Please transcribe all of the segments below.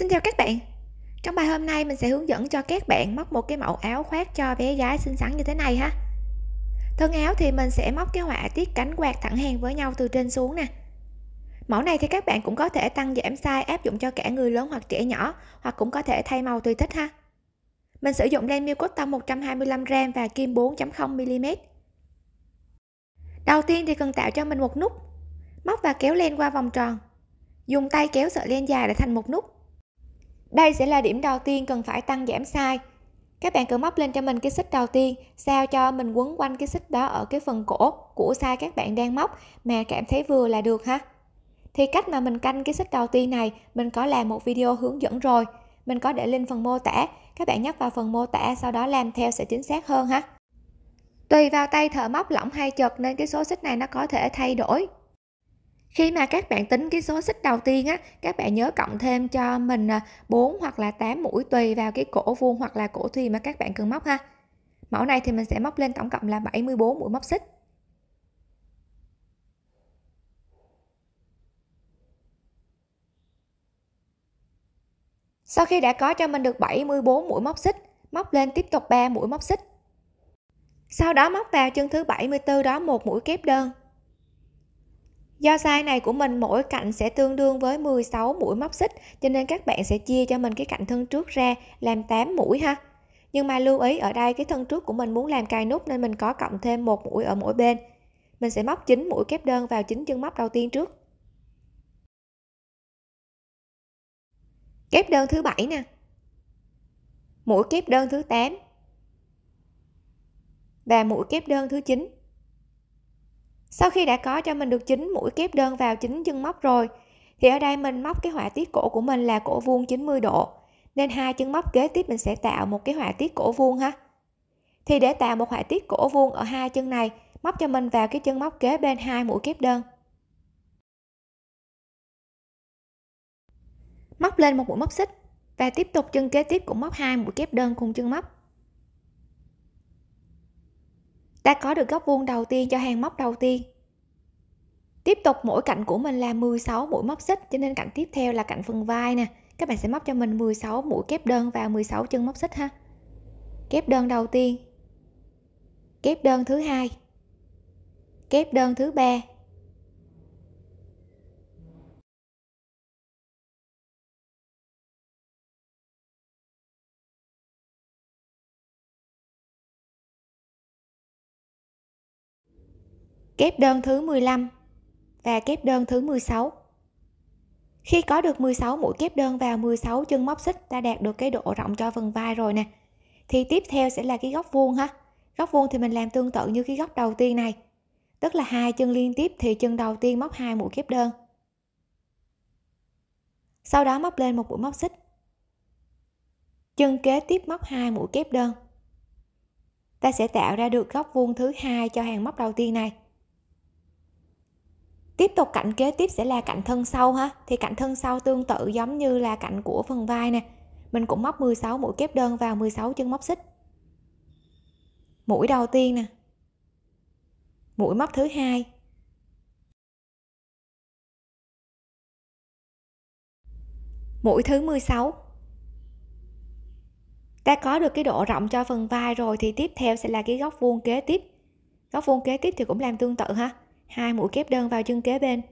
Xin chào các bạn Trong bài hôm nay mình sẽ hướng dẫn cho các bạn móc một cái mẫu áo khoác cho bé gái xinh xắn như thế này ha Thân áo thì mình sẽ móc cái họa tiết cánh quạt thẳng hàng với nhau từ trên xuống nè Mẫu này thì các bạn cũng có thể tăng giảm size áp dụng cho cả người lớn hoặc trẻ nhỏ hoặc cũng có thể thay màu tùy thích ha Mình sử dụng len miêu cotton 125g và kim 4.0mm Đầu tiên thì cần tạo cho mình một nút Móc và kéo len qua vòng tròn Dùng tay kéo sợi len dài để thành một nút đây sẽ là điểm đầu tiên cần phải tăng giảm size. Các bạn cứ móc lên cho mình cái xích đầu tiên, sao cho mình quấn quanh cái xích đó ở cái phần cổ của size các bạn đang móc mà cảm thấy vừa là được ha. Thì cách mà mình canh cái xích đầu tiên này, mình có làm một video hướng dẫn rồi. Mình có để link phần mô tả, các bạn nhấp vào phần mô tả sau đó làm theo sẽ chính xác hơn ha. Tùy vào tay thợ móc lỏng hay chật nên cái số xích này nó có thể thay đổi, khi mà các bạn tính cái số xích đầu tiên á, các bạn nhớ cộng thêm cho mình 4 à, hoặc là 8 mũi tùy vào cái cổ vuông hoặc là cổ thùy mà các bạn cần móc ha. Mẫu này thì mình sẽ móc lên tổng cộng là 74 mũi móc xích. Sau khi đã có cho mình được 74 mũi móc xích, móc lên tiếp tục 3 mũi móc xích. Sau đó móc vào chân thứ 74 đó một mũi kép đơn. Do size này của mình mỗi cạnh sẽ tương đương với 16 mũi móc xích cho nên các bạn sẽ chia cho mình cái cạnh thân trước ra làm 8 mũi ha. Nhưng mà lưu ý ở đây cái thân trước của mình muốn làm cài nút nên mình có cộng thêm một mũi ở mỗi bên. Mình sẽ móc 9 mũi kép đơn vào chính chân móc đầu tiên trước. Kép đơn thứ bảy nè. Mũi kép đơn thứ 8. Và mũi kép đơn thứ 9 sau khi đã có cho mình được chính mũi kép đơn vào chính chân móc rồi thì ở đây mình móc cái họa tiết cổ của mình là cổ vuông 90 độ nên hai chân móc kế tiếp mình sẽ tạo một cái họa tiết cổ vuông ha thì để tạo một họa tiết cổ vuông ở hai chân này móc cho mình vào cái chân móc kế bên hai mũi kép đơn móc lên một mũi móc xích và tiếp tục chân kế tiếp cũng móc hai mũi kép đơn cùng chân móc ta có được góc vuông đầu tiên cho hàng móc đầu tiên tiếp tục mỗi cạnh của mình là 16 mũi móc xích cho nên cạnh tiếp theo là cạnh phần vai nè các bạn sẽ móc cho mình 16 mũi kép đơn và 16 chân móc xích ha kép đơn đầu tiên kép đơn thứ hai kép đơn thứ ba kép đơn thứ 15 và kép đơn thứ 16 khi có được 16 mũi kép đơn vào 16 chân móc xích ta đạt được cái độ rộng cho phần vai rồi nè thì tiếp theo sẽ là cái góc vuông ha góc vuông thì mình làm tương tự như cái góc đầu tiên này tức là hai chân liên tiếp thì chân đầu tiên móc hai mũi kép đơn sau đó móc lên một mũi móc xích chân kế tiếp móc hai mũi kép đơn ta sẽ tạo ra được góc vuông thứ hai cho hàng móc đầu tiên này tiếp tục cạnh kế tiếp sẽ là cạnh thân sau ha thì cạnh thân sau tương tự giống như là cạnh của phần vai nè mình cũng móc 16 mũi kép đơn vào 16 chân móc xích mũi đầu tiên nè mũi móc thứ hai mũi thứ 16 ta có được cái độ rộng cho phần vai rồi thì tiếp theo sẽ là cái góc vuông kế tiếp góc vuông kế tiếp thì cũng làm tương tự ha hai mũi kép đơn vào chân kế bên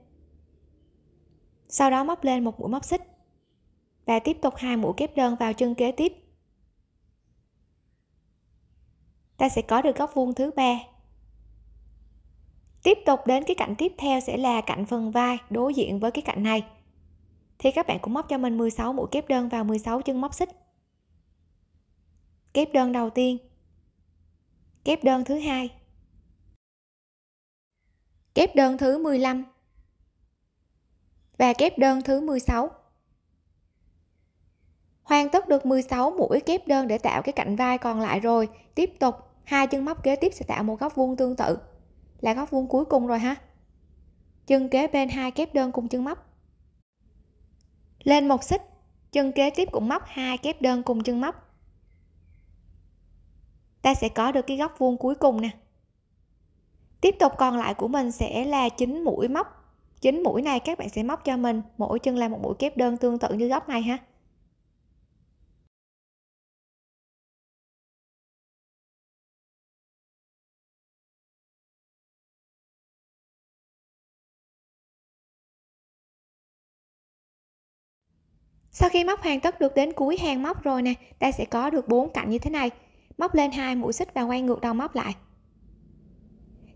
sau đó móc lên một mũi móc xích và tiếp tục hai mũi kép đơn vào chân kế tiếp ta sẽ có được góc vuông thứ ba tiếp tục đến cái cạnh tiếp theo sẽ là cạnh phần vai đối diện với cái cạnh này thì các bạn cũng móc cho mình 16 mũi kép đơn vào 16 chân móc xích kép đơn đầu tiên kép đơn thứ hai kép đơn thứ 15 và kép đơn thứ 16 hoàn tất được 16 mũi kép đơn để tạo cái cạnh vai còn lại rồi tiếp tục hai chân móc kế tiếp sẽ tạo một góc vuông tương tự là góc vuông cuối cùng rồi ha chân kế bên hai kép đơn cùng chân móc lên một xích chân kế tiếp cũng móc hai kép đơn cùng chân móc ta sẽ có được cái góc vuông cuối cùng nè tiếp tục còn lại của mình sẽ là chín mũi móc chín mũi này các bạn sẽ móc cho mình mỗi chân là một mũi kép đơn tương tự như góc này ha Sau khi móc hoàn tất được đến cuối hàng móc rồi nè, ta sẽ có được bốn cạnh như thế này. Móc lên hai mũi xích và quay ngược đầu móc lại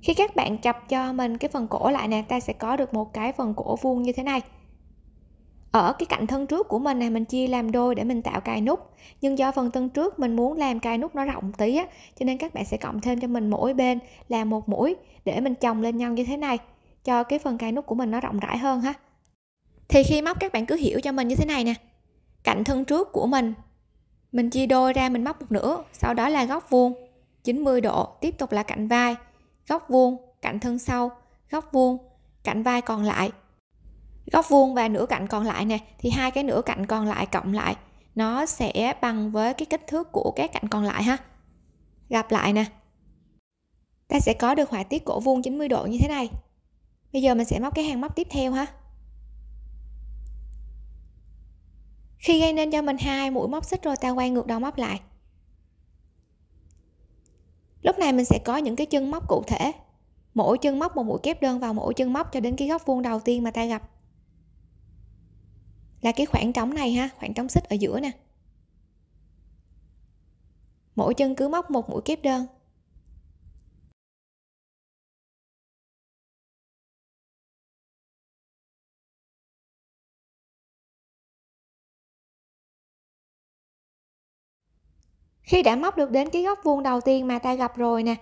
khi các bạn chập cho mình cái phần cổ lại nè ta sẽ có được một cái phần cổ vuông như thế này ở cái cạnh thân trước của mình này mình chia làm đôi để mình tạo cài nút nhưng do phần thân trước mình muốn làm cài nút nó rộng tí á cho nên các bạn sẽ cộng thêm cho mình mỗi bên là một mũi để mình chồng lên nhau như thế này cho cái phần cài nút của mình nó rộng rãi hơn ha thì khi móc các bạn cứ hiểu cho mình như thế này nè cạnh thân trước của mình mình chia đôi ra mình móc một nửa sau đó là góc vuông 90 độ tiếp tục là cạnh vai góc vuông, cạnh thân sau, góc vuông, cạnh vai còn lại. Góc vuông và nửa cạnh còn lại nè thì hai cái nửa cạnh còn lại cộng lại nó sẽ bằng với cái kích thước của các cạnh còn lại ha. Gặp lại nè. Ta sẽ có được họa tiết cổ vuông 90 độ như thế này. Bây giờ mình sẽ móc cái hàng móc tiếp theo ha. Khi gây nên cho mình hai mũi móc xích rồi ta quay ngược đầu móc lại lúc này mình sẽ có những cái chân móc cụ thể mỗi chân móc một mũi kép đơn vào mỗi chân móc cho đến cái góc vuông đầu tiên mà ta gặp là cái khoảng trống này ha khoảng trống xích ở giữa nè mỗi chân cứ móc một mũi kép đơn khi đã móc được đến cái góc vuông đầu tiên mà ta gặp rồi nè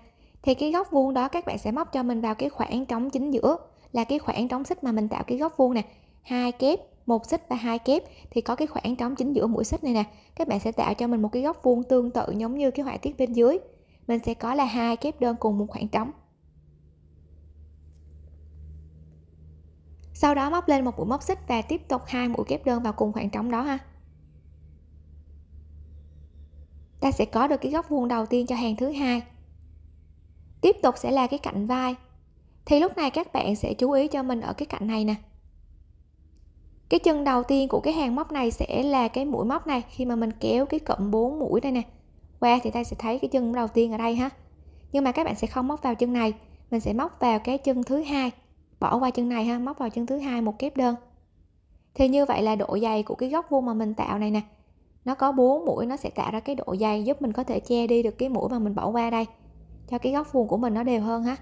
thì cái góc vuông đó các bạn sẽ móc cho mình vào cái khoảng trống chính giữa là cái khoảng trống xích mà mình tạo cái góc vuông nè hai kép một xích và hai kép thì có cái khoảng trống chính giữa mũi xích này nè các bạn sẽ tạo cho mình một cái góc vuông tương tự giống như cái họa tiết bên dưới mình sẽ có là hai kép đơn cùng một khoảng trống sau đó móc lên một mũi móc xích và tiếp tục hai mũi kép đơn vào cùng khoảng trống đó ha ta sẽ có được cái góc vuông đầu tiên cho hàng thứ hai tiếp tục sẽ là cái cạnh vai thì lúc này các bạn sẽ chú ý cho mình ở cái cạnh này nè cái chân đầu tiên của cái hàng móc này sẽ là cái mũi móc này khi mà mình kéo cái cụm 4 mũi đây nè qua thì ta sẽ thấy cái chân đầu tiên ở đây ha nhưng mà các bạn sẽ không móc vào chân này mình sẽ móc vào cái chân thứ hai bỏ qua chân này ha móc vào chân thứ hai một kép đơn thì như vậy là độ dày của cái góc vuông mà mình tạo này nè nó có bốn mũi nó sẽ tạo ra cái độ dày giúp mình có thể che đi được cái mũi mà mình bỏ qua đây cho cái góc vuông của mình nó đều hơn ha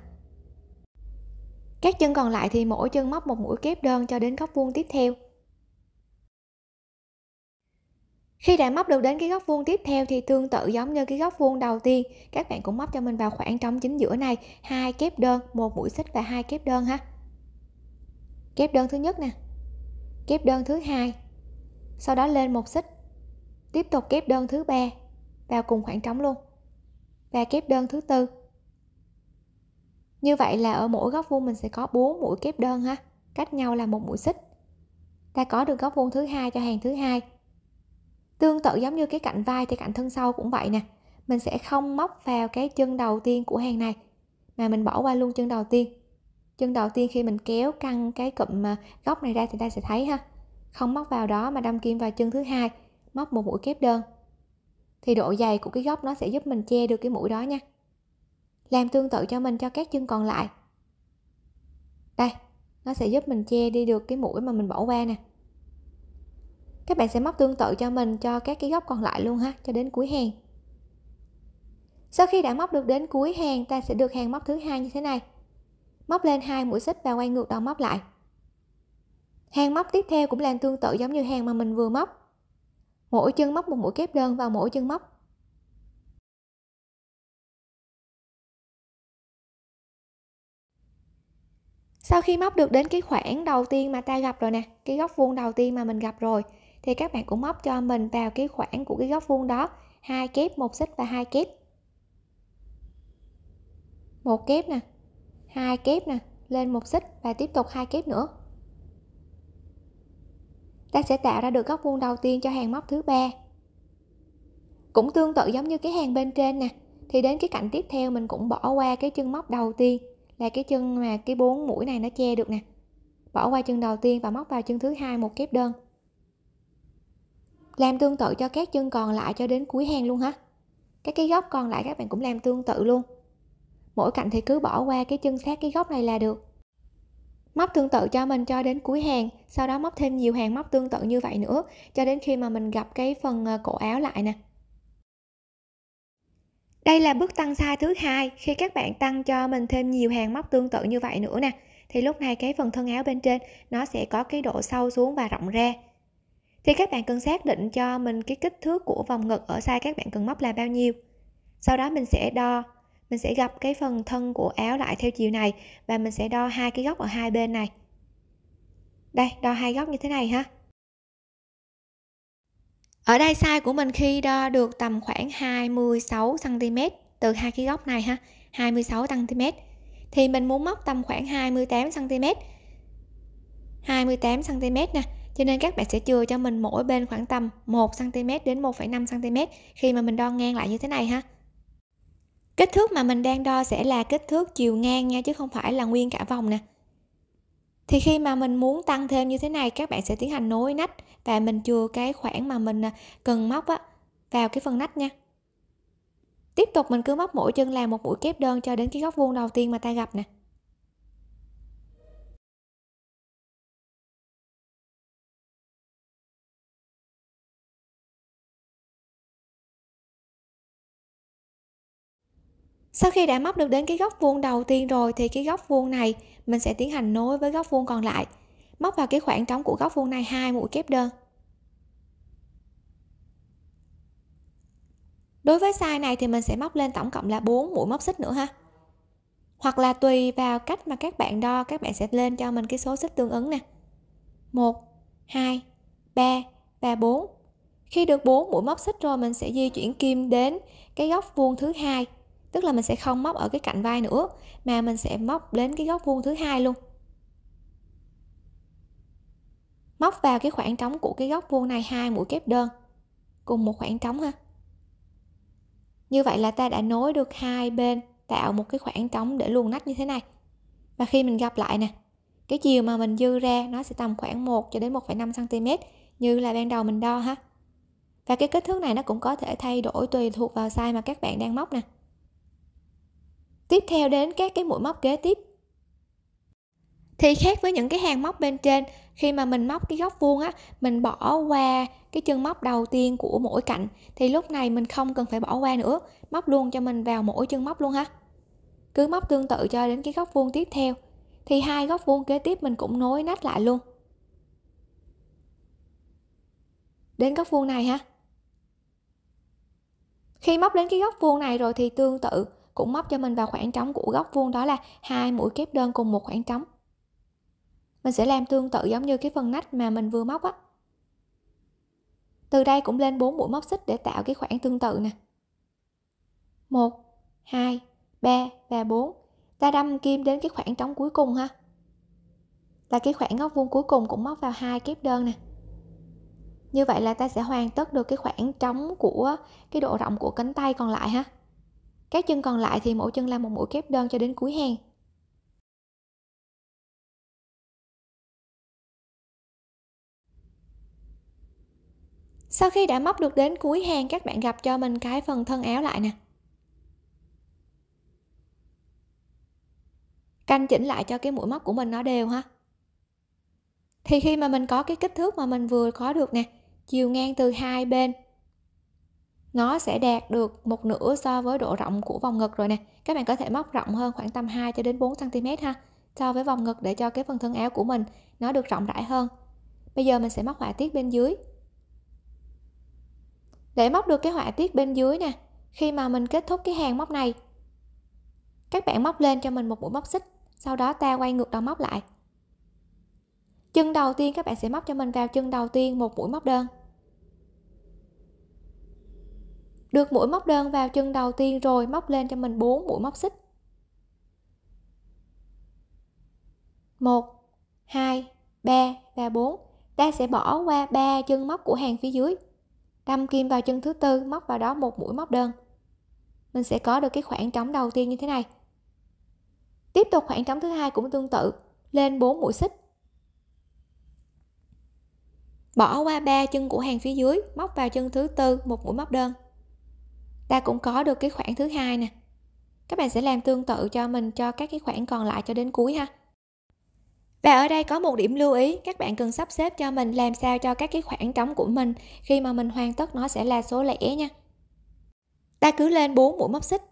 các chân còn lại thì mỗi chân móc một mũi kép đơn cho đến góc vuông tiếp theo khi đã móc được đến cái góc vuông tiếp theo thì tương tự giống như cái góc vuông đầu tiên các bạn cũng móc cho mình vào khoảng trống chính giữa này hai kép đơn một mũi xích và hai kép đơn ha kép đơn thứ nhất nè kép đơn thứ hai sau đó lên một xích tiếp tục kép đơn thứ ba vào cùng khoảng trống luôn và kép đơn thứ tư như vậy là ở mỗi góc vuông mình sẽ có 4 mũi kép đơn ha cách nhau là một mũi xích ta có được góc vuông thứ hai cho hàng thứ hai tương tự giống như cái cạnh vai thì cạnh thân sau cũng vậy nè mình sẽ không móc vào cái chân đầu tiên của hàng này mà mình bỏ qua luôn chân đầu tiên chân đầu tiên khi mình kéo căng cái cụm à, góc này ra thì ta sẽ thấy ha không móc vào đó mà đâm kim vào chân thứ hai móc một mũi kép đơn thì độ dày của cái góc nó sẽ giúp mình che được cái mũi đó nha làm tương tự cho mình cho các chân còn lại đây nó sẽ giúp mình che đi được cái mũi mà mình bỏ qua nè các bạn sẽ móc tương tự cho mình cho các cái góc còn lại luôn ha cho đến cuối hàng sau khi đã móc được đến cuối hàng ta sẽ được hàng móc thứ hai như thế này móc lên hai mũi xích và quay ngược đầu móc lại hàng móc tiếp theo cũng làm tương tự giống như hàng mà mình vừa móc mỗi chân móc một mũi kép đơn vào mỗi chân móc sau khi móc được đến cái khoảng đầu tiên mà ta gặp rồi nè cái góc vuông đầu tiên mà mình gặp rồi thì các bạn cũng móc cho mình vào cái khoảng của cái góc vuông đó hai kép một xích và hai kép một kép nè hai kép nè lên một xích và tiếp tục hai kép nữa ta sẽ tạo ra được góc vuông đầu tiên cho hàng móc thứ ba cũng tương tự giống như cái hàng bên trên nè thì đến cái cạnh tiếp theo mình cũng bỏ qua cái chân móc đầu tiên là cái chân mà cái bốn mũi này nó che được nè bỏ qua chân đầu tiên và móc vào chân thứ hai một kép đơn làm tương tự cho các chân còn lại cho đến cuối hàng luôn hả. các cái góc còn lại các bạn cũng làm tương tự luôn mỗi cạnh thì cứ bỏ qua cái chân sát cái góc này là được móc tương tự cho mình cho đến cuối hàng sau đó móc thêm nhiều hàng móc tương tự như vậy nữa cho đến khi mà mình gặp cái phần ờ, cổ áo lại nè đây là bước tăng size thứ hai khi các bạn tăng cho mình thêm nhiều hàng móc tương tự như vậy nữa nè thì lúc này cái phần thân áo bên trên nó sẽ có cái độ sâu xuống và rộng ra thì các bạn cần xác định cho mình cái kích thước của vòng ngực ở size các bạn cần móc là bao nhiêu sau đó mình sẽ đo mình sẽ gặp cái phần thân của áo lại theo chiều này và mình sẽ đo hai cái góc ở hai bên này đây đo hai góc như thế này ha ở đây size của mình khi đo được tầm khoảng 26 cm từ hai cái góc này ha 26 cm thì mình muốn móc tầm khoảng 28 cm 28 cm nè cho nên các bạn sẽ chừa cho mình mỗi bên khoảng tầm 1 cm đến 1,5 cm khi mà mình đo ngang lại như thế này ha kích thước mà mình đang đo sẽ là kích thước chiều ngang nha chứ không phải là nguyên cả vòng nè thì khi mà mình muốn tăng thêm như thế này các bạn sẽ tiến hành nối nách và mình chừa cái khoảng mà mình à, cần móc á vào cái phần nách nha tiếp tục mình cứ móc mỗi chân làm một mũi kép đơn cho đến cái góc vuông đầu tiên mà ta gặp nè sau khi đã móc được đến cái góc vuông đầu tiên rồi thì cái góc vuông này mình sẽ tiến hành nối với góc vuông còn lại móc vào cái khoảng trống của góc vuông này hai mũi kép đơn đối với size này thì mình sẽ móc lên tổng cộng là 4 mũi móc xích nữa ha hoặc là tùy vào cách mà các bạn đo các bạn sẽ lên cho mình cái số xích tương ứng nè 1 2 3 và 4 khi được 4 mũi móc xích rồi mình sẽ di chuyển kim đến cái góc vuông thứ hai tức là mình sẽ không móc ở cái cạnh vai nữa mà mình sẽ móc đến cái góc vuông thứ hai luôn móc vào cái khoảng trống của cái góc vuông này hai mũi kép đơn cùng một khoảng trống ha như vậy là ta đã nối được hai bên tạo một cái khoảng trống để luồn nách như thế này và khi mình gặp lại nè cái chiều mà mình dư ra nó sẽ tầm khoảng 1 cho đến 1,5 cm như là ban đầu mình đo ha và cái kích thước này nó cũng có thể thay đổi tùy thuộc vào size mà các bạn đang móc nè tiếp theo đến các cái mũi móc kế tiếp thì khác với những cái hàng móc bên trên khi mà mình móc cái góc vuông á mình bỏ qua cái chân móc đầu tiên của mỗi cạnh thì lúc này mình không cần phải bỏ qua nữa móc luôn cho mình vào mỗi chân móc luôn ha cứ móc tương tự cho đến cái góc vuông tiếp theo thì hai góc vuông kế tiếp mình cũng nối nách lại luôn đến góc vuông này ha khi móc đến cái góc vuông này rồi thì tương tự cũng móc cho mình vào khoảng trống của góc vuông đó là hai mũi kép đơn cùng một khoảng trống mình sẽ làm tương tự giống như cái phần nách mà mình vừa móc á từ đây cũng lên 4 mũi móc xích để tạo cái khoảng tương tự nè 1 2 3 và 4 ta đâm kim đến cái khoảng trống cuối cùng ha là cái khoảng góc vuông cuối cùng cũng móc vào hai kép đơn nè như vậy là ta sẽ hoàn tất được cái khoảng trống của cái độ rộng của cánh tay còn lại ha các chân còn lại thì mỗi chân làm một mũi kép đơn cho đến cuối hàng sau khi đã móc được đến cuối hàng các bạn gặp cho mình cái phần thân áo lại nè canh chỉnh lại cho cái mũi móc của mình nó đều ha thì khi mà mình có cái kích thước mà mình vừa có được nè chiều ngang từ hai bên nó sẽ đạt được một nửa so với độ rộng của vòng ngực rồi nè các bạn có thể móc rộng hơn khoảng tầm 2 cho đến 4 cm ha so với vòng ngực để cho cái phần thân áo của mình nó được rộng rãi hơn bây giờ mình sẽ móc họa tiết bên dưới để móc được cái họa tiết bên dưới nè khi mà mình kết thúc cái hàng móc này các bạn móc lên cho mình một mũi móc xích sau đó ta quay ngược đầu móc lại chân đầu tiên các bạn sẽ móc cho mình vào chân đầu tiên một mũi móc đơn được mũi móc đơn vào chân đầu tiên rồi móc lên cho mình 4 mũi móc xích 1 2 3 và 4 ta sẽ bỏ qua 3 chân móc của hàng phía dưới đâm kim vào chân thứ tư móc vào đó một mũi móc đơn mình sẽ có được cái khoảng trống đầu tiên như thế này tiếp tục khoảng trống thứ hai cũng tương tự lên 4 mũi xích bỏ qua 3 chân của hàng phía dưới móc vào chân thứ tư một mũi móc đơn ta cũng có được cái khoảng thứ hai nè các bạn sẽ làm tương tự cho mình cho các cái khoảng còn lại cho đến cuối ha và ở đây có một điểm lưu ý các bạn cần sắp xếp cho mình làm sao cho các cái khoảng trống của mình khi mà mình hoàn tất nó sẽ là số lẻ nha ta cứ lên 4 mũi móc xích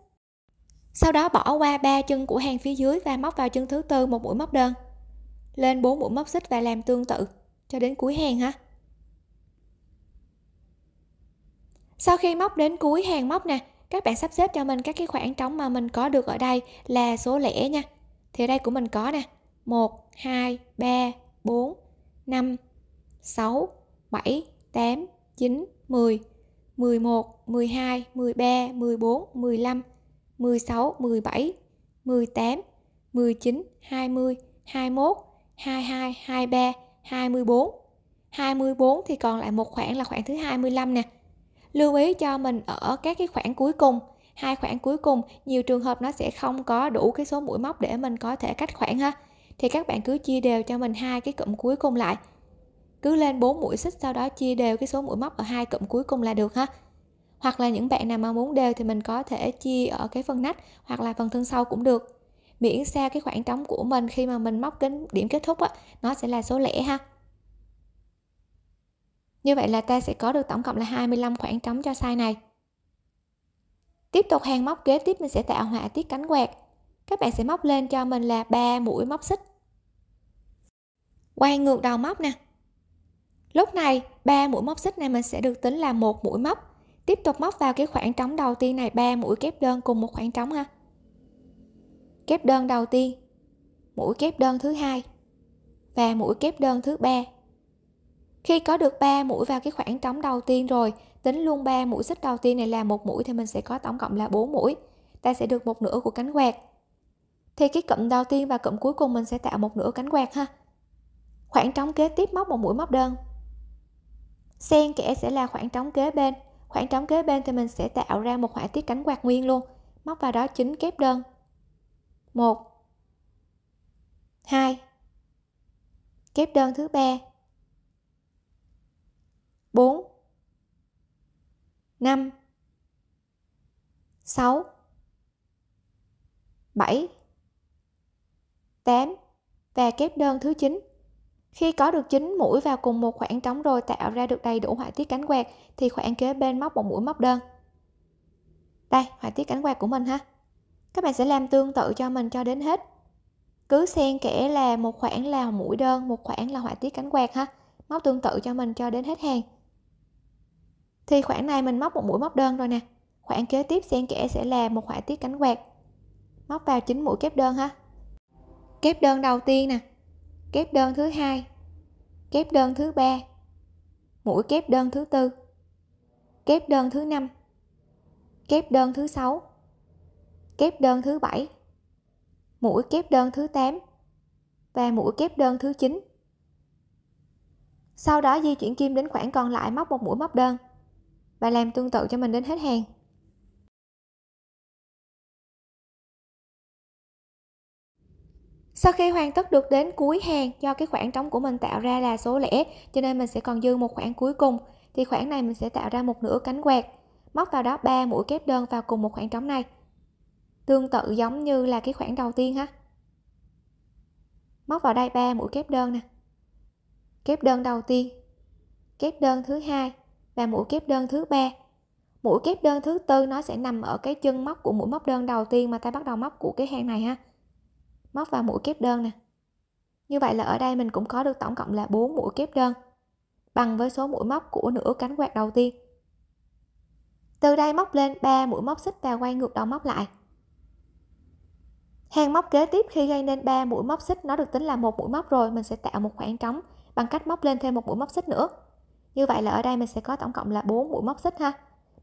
sau đó bỏ qua ba chân của hàng phía dưới và móc vào chân thứ tư một mũi móc đơn lên 4 mũi móc xích và làm tương tự cho đến cuối hàng ha sau khi móc đến cuối hàng móc nè các bạn sắp xếp cho mình các cái khoảng trống mà mình có được ở đây là số lẻ nha thì đây của mình có nè 1 2 3 4 5 6 7 8 9 10 11 12 13 14 15 16 17 18 19 20 21 22 23 24 24 thì còn lại một khoảng là khoảng thứ 25 nè lưu ý cho mình ở các cái khoảng cuối cùng hai khoảng cuối cùng nhiều trường hợp nó sẽ không có đủ cái số mũi móc để mình có thể cách khoảng ha thì các bạn cứ chia đều cho mình hai cái cụm cuối cùng lại cứ lên 4 mũi xích sau đó chia đều cái số mũi móc ở hai cụm cuối cùng là được ha hoặc là những bạn nào mà muốn đều thì mình có thể chia ở cái phần nách hoặc là phần thân sau cũng được miễn sao cái khoảng trống của mình khi mà mình móc kính điểm kết thúc á nó sẽ là số lẻ ha như vậy là ta sẽ có được tổng cộng là 25 khoảng trống cho size này. Tiếp tục hàng móc kế tiếp mình sẽ tạo họa tiết cánh quạt. Các bạn sẽ móc lên cho mình là 3 mũi móc xích. Quay ngược đầu móc nè. Lúc này 3 mũi móc xích này mình sẽ được tính là một mũi móc. Tiếp tục móc vào cái khoảng trống đầu tiên này 3 mũi kép đơn cùng một khoảng trống ha. Kép đơn đầu tiên, mũi kép đơn thứ hai và mũi kép đơn thứ ba khi có được 3 mũi vào cái khoảng trống đầu tiên rồi tính luôn 3 mũi xích đầu tiên này là một mũi thì mình sẽ có tổng cộng là 4 mũi ta sẽ được một nửa của cánh quạt thì cái cụm đầu tiên và cụm cuối cùng mình sẽ tạo một nửa cánh quạt ha khoảng trống kế tiếp móc một mũi móc đơn xen kẽ sẽ là khoảng trống kế bên khoảng trống kế bên thì mình sẽ tạo ra một họa tiết cánh quạt nguyên luôn móc vào đó chính kép đơn 1 2 kép đơn thứ ba 4 5 6 7 8 và kép đơn thứ 9. Khi có được 9 mũi vào cùng một khoảng trống rồi tạo ra được đầy đủ họa tiết cánh quạt thì khoảng kế bên móc một mũi móc đơn. Đây, họa tiết cánh quạt của mình ha. Các bạn sẽ làm tương tự cho mình cho đến hết. Cứ xen kẽ là một khoảng là mũi đơn, một khoảng là họa tiết cánh quạt ha. Móc tương tự cho mình cho đến hết hàng thì khoảng này mình móc một mũi móc đơn rồi nè khoảng kế tiếp xen kẽ sẽ là một họa tiết cánh quạt móc vào chín mũi kép đơn ha kép đơn đầu tiên nè kép đơn thứ hai kép đơn thứ ba mũi kép đơn thứ tư kép đơn thứ năm kép đơn thứ sáu kép đơn thứ bảy mũi kép đơn thứ 8 và mũi kép đơn thứ 9 sau đó di chuyển kim đến khoảng còn lại móc một mũi móc đơn và làm tương tự cho mình đến hết hàng Sau khi hoàn tất được đến cuối hàng do cái khoảng trống của mình tạo ra là số lẻ cho nên mình sẽ còn dư một khoảng cuối cùng thì khoảng này mình sẽ tạo ra một nửa cánh quạt móc vào đó 3 mũi kép đơn vào cùng một khoảng trống này tương tự giống như là cái khoảng đầu tiên ha móc vào đây 3 mũi kép đơn nè kép đơn đầu tiên kép đơn thứ hai và mũi kép đơn thứ ba mũi kép đơn thứ tư nó sẽ nằm ở cái chân móc của mũi móc đơn đầu tiên mà ta bắt đầu móc của cái hàng này ha móc vào mũi kép đơn nè như vậy là ở đây mình cũng có được tổng cộng là 4 mũi kép đơn bằng với số mũi móc của nửa cánh quạt đầu tiên từ đây móc lên 3 mũi móc xích và quay ngược đầu móc lại hàng móc kế tiếp khi gây nên 3 mũi móc xích nó được tính là một mũi móc rồi mình sẽ tạo một khoảng trống bằng cách móc lên thêm một mũi móc xích nữa như vậy là ở đây mình sẽ có tổng cộng là 4 mũi móc xích ha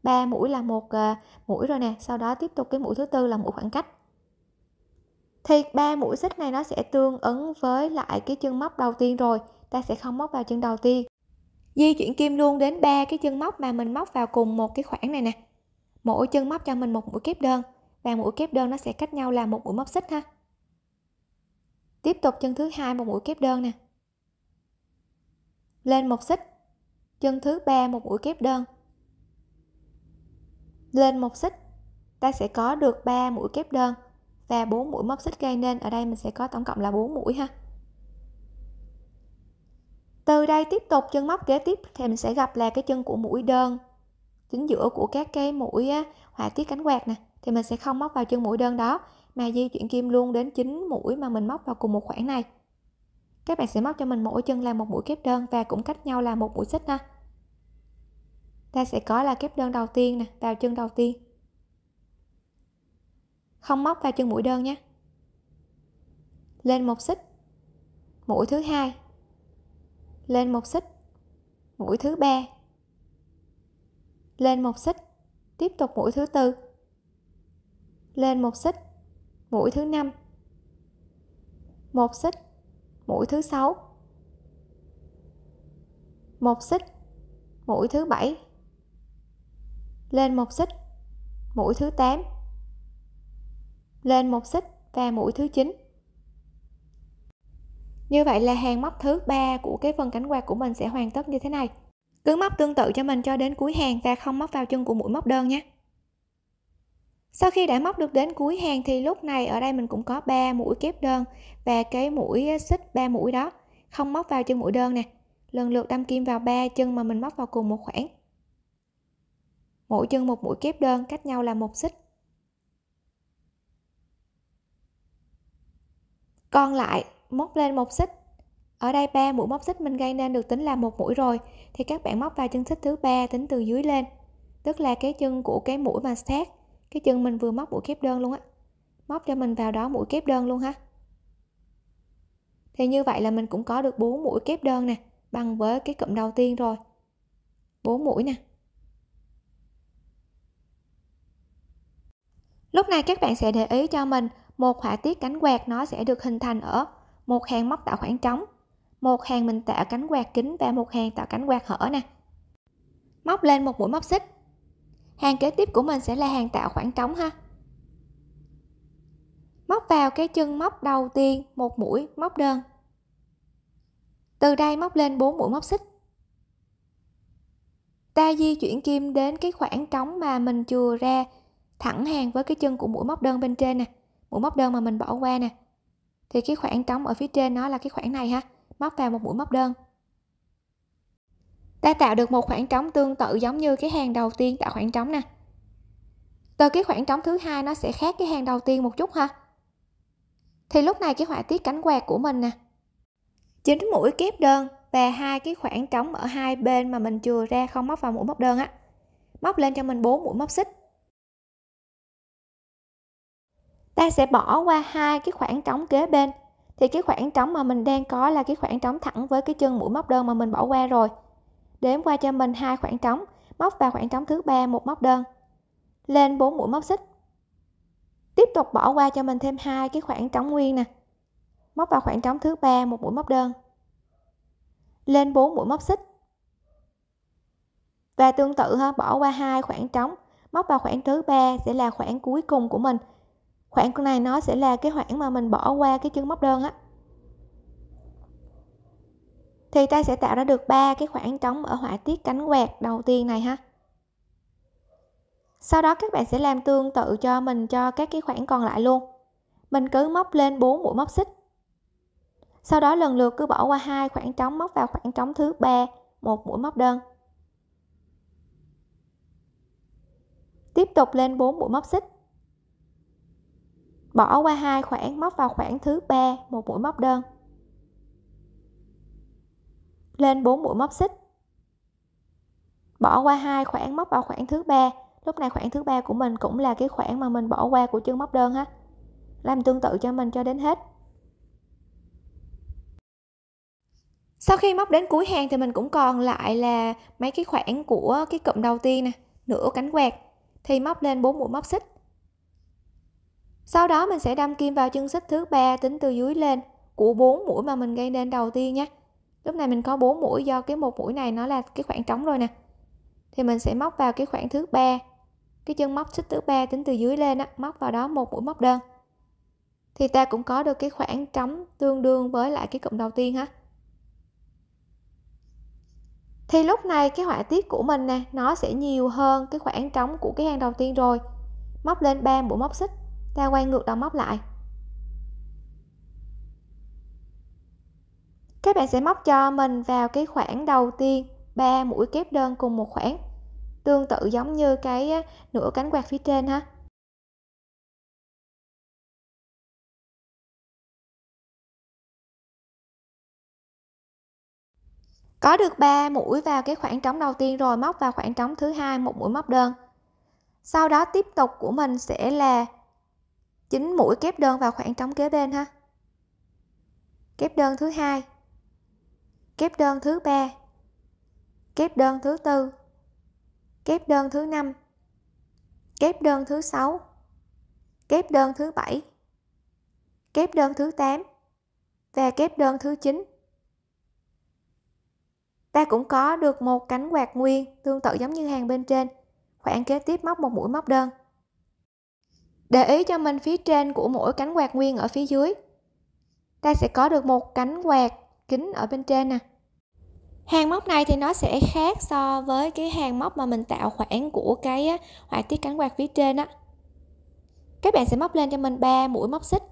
3 mũi là một ờ, mũi rồi nè sau đó tiếp tục cái mũi thứ tư là mũi khoảng cách thì ba mũi xích này nó sẽ tương ứng với lại cái chân móc đầu tiên rồi ta sẽ không móc vào chân đầu tiên di chuyển kim luôn đến ba cái chân móc mà mình móc vào cùng một cái khoảng này nè mỗi chân móc cho mình một mũi kép đơn và mũi kép đơn nó sẽ cách nhau là một mũi móc xích ha tiếp tục chân thứ hai một mũi kép đơn nè lên một xích chân thứ ba một mũi kép đơn lên một xích ta sẽ có được 3 mũi kép đơn và 4 mũi móc xích gây nên ở đây mình sẽ có tổng cộng là 4 mũi ha từ đây tiếp tục chân móc kế tiếp thì mình sẽ gặp là cái chân của mũi đơn chính giữa của các cái mũi họa tiết cánh quạt nè thì mình sẽ không móc vào chân mũi đơn đó mà di chuyển kim luôn đến chính mũi mà mình móc vào cùng một khoảng này các bạn sẽ móc cho mình mỗi chân là một mũi kép đơn và cũng cách nhau là một mũi xích nha ta sẽ có là kép đơn đầu tiên nè vào chân đầu tiên không móc vào chân mũi đơn nhé lên một xích mũi thứ hai lên một xích mũi thứ ba lên một xích tiếp tục mũi thứ tư lên một xích mũi thứ năm một xích mũi thứ sáu một xích mũi thứ bảy lên một xích mũi thứ tám lên một xích và mũi thứ chín như vậy là hàng móc thứ ba của cái phần cánh quạt của mình sẽ hoàn tất như thế này cứ móc tương tự cho mình cho đến cuối hàng và không móc vào chân của mũi móc đơn nhé sau khi đã móc được đến cuối hàng thì lúc này ở đây mình cũng có 3 mũi kép đơn và cái mũi xích 3 mũi đó không móc vào chân mũi đơn nè lần lượt đâm kim vào ba chân mà mình móc vào cùng một khoảng mỗi chân một mũi kép đơn cách nhau là một xích còn lại móc lên một xích ở đây ba mũi móc xích mình gây nên được tính là một mũi rồi thì các bạn móc vào chân xích thứ ba tính từ dưới lên tức là cái chân của cái mũi mà sát cái chân mình vừa móc mũi kép đơn luôn á móc cho mình vào đó mũi kép đơn luôn ha thì như vậy là mình cũng có được bốn mũi kép đơn nè bằng với cái cụm đầu tiên rồi bốn mũi nè lúc này các bạn sẽ để ý cho mình một họa tiết cánh quạt nó sẽ được hình thành ở một hàng móc tạo khoảng trống một hàng mình tạo cánh quạt kính và một hàng tạo cánh quạt hở nè móc lên một mũi móc xích hàng kế tiếp của mình sẽ là hàng tạo khoảng trống ha móc vào cái chân móc đầu tiên một mũi móc đơn từ đây móc lên 4 mũi móc xích ta di chuyển kim đến cái khoảng trống mà mình chừa ra thẳng hàng với cái chân của mũi móc đơn bên trên nè mũi móc đơn mà mình bỏ qua nè thì cái khoảng trống ở phía trên nó là cái khoảng này ha móc vào một mũi móc đơn ta tạo được một khoảng trống tương tự giống như cái hàng đầu tiên tạo khoảng trống nè từ cái khoảng trống thứ hai nó sẽ khác cái hàng đầu tiên một chút ha thì lúc này cái họa tiết cánh quạt của mình nè chín mũi kép đơn và hai cái khoảng trống ở hai bên mà mình chừa ra không móc vào mũi móc đơn á móc lên cho mình bốn mũi móc xích ta sẽ bỏ qua hai cái khoảng trống kế bên thì cái khoảng trống mà mình đang có là cái khoảng trống thẳng với cái chân mũi móc đơn mà mình bỏ qua rồi đếm qua cho mình hai khoảng trống móc vào khoảng trống thứ ba một móc đơn lên 4 mũi móc xích tiếp tục bỏ qua cho mình thêm hai cái khoảng trống nguyên nè móc vào khoảng trống thứ ba một mũi móc đơn lên 4 mũi móc xích và tương tự ha bỏ qua hai khoảng trống móc vào khoảng thứ ba sẽ là khoảng cuối cùng của mình khoảng này nó sẽ là cái khoảng mà mình bỏ qua cái chân móc đơn á thì ta sẽ tạo ra được ba cái khoảng trống ở họa tiết cánh quạt đầu tiên này ha sau đó các bạn sẽ làm tương tự cho mình cho các cái khoảng còn lại luôn mình cứ móc lên 4 mũi móc xích sau đó lần lượt cứ bỏ qua hai khoảng trống móc vào khoảng trống thứ ba một mũi móc đơn tiếp tục lên 4 mũi móc xích bỏ qua hai khoảng móc vào khoảng thứ ba một mũi móc đơn lên 4 mũi móc xích bỏ qua hai khoảng móc vào khoảng thứ ba lúc này khoảng thứ ba của mình cũng là cái khoảng mà mình bỏ qua của chân móc đơn ha làm tương tự cho mình cho đến hết sau khi móc đến cuối hàng thì mình cũng còn lại là mấy cái khoảng của cái cụm đầu tiên nè nửa cánh quạt thì móc lên 4 mũi móc xích sau đó mình sẽ đâm kim vào chân xích thứ ba tính từ dưới lên của 4 mũi mà mình gây nên đầu tiên nhé lúc này mình có 4 mũi do cái một mũi này nó là cái khoảng trống rồi nè thì mình sẽ móc vào cái khoảng thứ ba cái chân móc xích thứ ba tính từ dưới lên á móc vào đó một mũi móc đơn thì ta cũng có được cái khoảng trống tương đương với lại cái cụm đầu tiên ha thì lúc này cái họa tiết của mình nè nó sẽ nhiều hơn cái khoảng trống của cái hàng đầu tiên rồi móc lên ba mũi móc xích ta quay ngược đầu móc lại các bạn sẽ móc cho mình vào cái khoảng đầu tiên ba mũi kép đơn cùng một khoảng tương tự giống như cái nửa cánh quạt phía trên ha có được 3 mũi vào cái khoảng trống đầu tiên rồi móc vào khoảng trống thứ hai một mũi móc đơn sau đó tiếp tục của mình sẽ là 9 mũi kép đơn vào khoảng trống kế bên ha kép đơn thứ hai kép đơn thứ ba kép đơn thứ tư kép đơn thứ năm kép đơn thứ sáu kép đơn thứ bảy kép đơn thứ tám, và kép đơn thứ chín. ta cũng có được một cánh quạt nguyên tương tự giống như hàng bên trên khoảng kế tiếp móc một mũi móc đơn để ý cho mình phía trên của mỗi cánh quạt nguyên ở phía dưới ta sẽ có được một cánh quạt kính ở bên trên nè hàng móc này thì nó sẽ khác so với cái hàng móc mà mình tạo khoảng của cái họa tiết cánh quạt phía trên á các bạn sẽ móc lên cho mình 3 mũi móc xích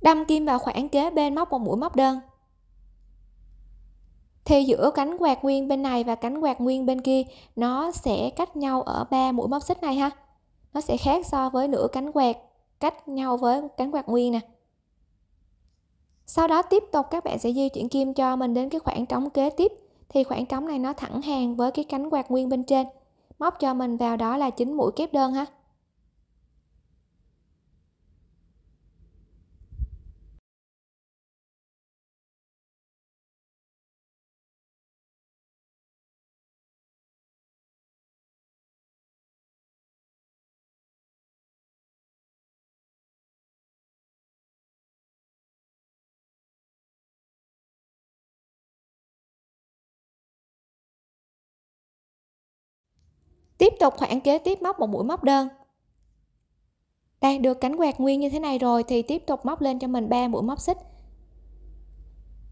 đâm kim vào khoảng kế bên móc một mũi móc đơn thì giữa cánh quạt nguyên bên này và cánh quạt nguyên bên kia nó sẽ cách nhau ở 3 mũi móc xích này ha nó sẽ khác so với nửa cánh quạt cách nhau với cánh quạt nguyên nè sau đó tiếp tục các bạn sẽ di chuyển kim cho mình đến cái khoảng trống kế tiếp thì khoảng trống này nó thẳng hàng với cái cánh quạt nguyên bên trên móc cho mình vào đó là chính mũi kép đơn ha tiếp tục khoảng kế tiếp móc một mũi móc đơn đây được cánh quạt nguyên như thế này rồi thì tiếp tục móc lên cho mình 3 mũi móc xích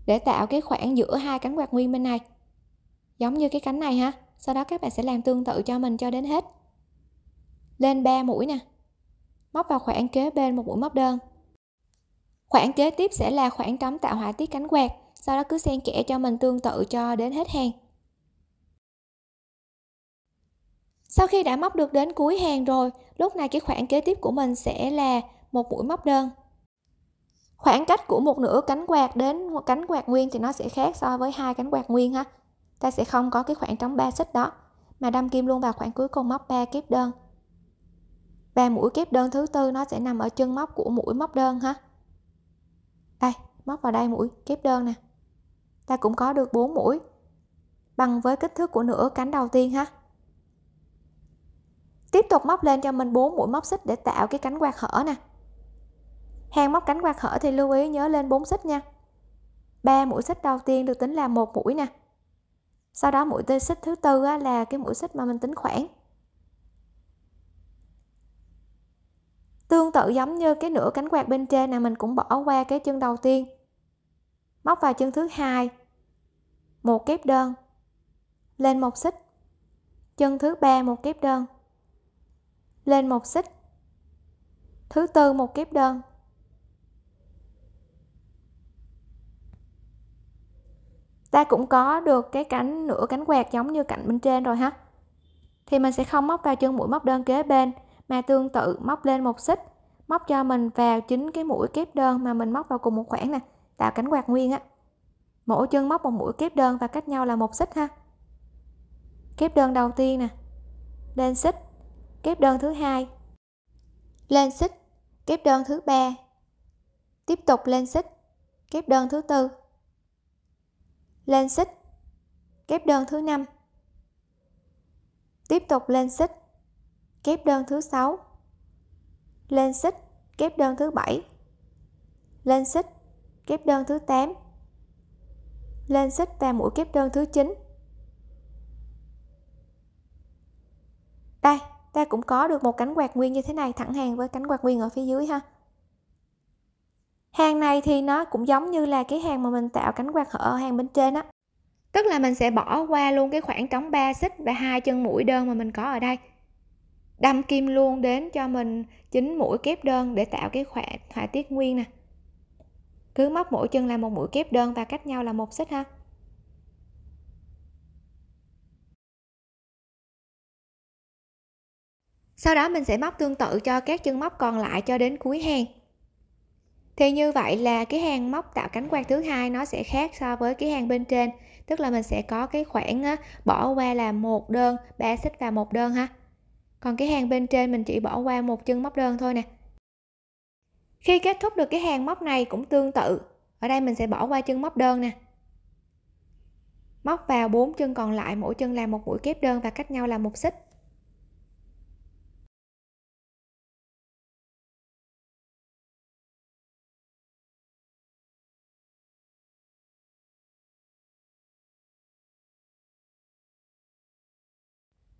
để tạo cái khoảng giữa hai cánh quạt nguyên bên này giống như cái cánh này ha sau đó các bạn sẽ làm tương tự cho mình cho đến hết lên 3 mũi nè móc vào khoảng kế bên một mũi móc đơn khoảng kế tiếp sẽ là khoảng trống tạo họa tiết cánh quạt sau đó cứ xen kẽ cho mình tương tự cho đến hết hàng Sau khi đã móc được đến cuối hàng rồi, lúc này cái khoảng kế tiếp của mình sẽ là một mũi móc đơn. Khoảng cách của một nửa cánh quạt đến một cánh quạt nguyên thì nó sẽ khác so với hai cánh quạt nguyên ha. Ta sẽ không có cái khoảng trống 3 xích đó mà đâm kim luôn vào khoảng cuối cùng móc 3 kép đơn. Và mũi kép đơn thứ tư nó sẽ nằm ở chân móc của mũi móc đơn ha. Đây, móc vào đây mũi kép đơn nè. Ta cũng có được 4 mũi bằng với kích thước của nửa cánh đầu tiên ha tiếp tục móc lên cho mình bốn mũi móc xích để tạo cái cánh quạt hở nè hàng móc cánh quạt hở thì lưu ý nhớ lên 4 xích nha 3 mũi xích đầu tiên được tính là một mũi nè sau đó mũi tê xích thứ tư là cái mũi xích mà mình tính khoảng tương tự giống như cái nửa cánh quạt bên trên là mình cũng bỏ qua cái chân đầu tiên móc vào chân thứ hai một kép đơn lên một xích chân thứ ba một kép đơn lên một xích thứ tư một kiếp đơn ta cũng có được cái cánh nửa cánh quạt giống như cạnh bên trên rồi ha thì mình sẽ không móc vào chân mũi móc đơn kế bên mà tương tự móc lên một xích móc cho mình vào chính cái mũi kép đơn mà mình móc vào cùng một khoảng nè tạo cánh quạt nguyên á mỗi chân móc một mũi kép đơn và cách nhau là một xích ha kép đơn đầu tiên nè lên xích kép đơn thứ hai lên xích kép đơn thứ ba tiếp tục lên xích kép đơn thứ tư lên xích kép đơn thứ năm tiếp tục lên xích kép đơn thứ sáu lên xích kép đơn thứ bảy lên xích kép đơn thứ 8 lên xích và mũi kép đơn thứ 9 đây ta cũng có được một cánh quạt nguyên như thế này thẳng hàng với cánh quạt nguyên ở phía dưới ha hàng này thì nó cũng giống như là cái hàng mà mình tạo cánh quạt ở hàng bên trên á tức là mình sẽ bỏ qua luôn cái khoảng trống 3 xích và hai chân mũi đơn mà mình có ở đây đâm kim luôn đến cho mình chính mũi kép đơn để tạo cái họa họa tiết nguyên nè cứ móc mỗi chân là một mũi kép đơn và cách nhau là một xích ha sau đó mình sẽ móc tương tự cho các chân móc còn lại cho đến cuối hàng thì như vậy là cái hàng móc tạo cánh quạt thứ hai nó sẽ khác so với cái hàng bên trên tức là mình sẽ có cái khoảng bỏ qua là một đơn ba xích và một đơn ha còn cái hàng bên trên mình chỉ bỏ qua một chân móc đơn thôi nè khi kết thúc được cái hàng móc này cũng tương tự ở đây mình sẽ bỏ qua chân móc đơn nè móc vào bốn chân còn lại mỗi chân là một mũi kép đơn và cách nhau là một xích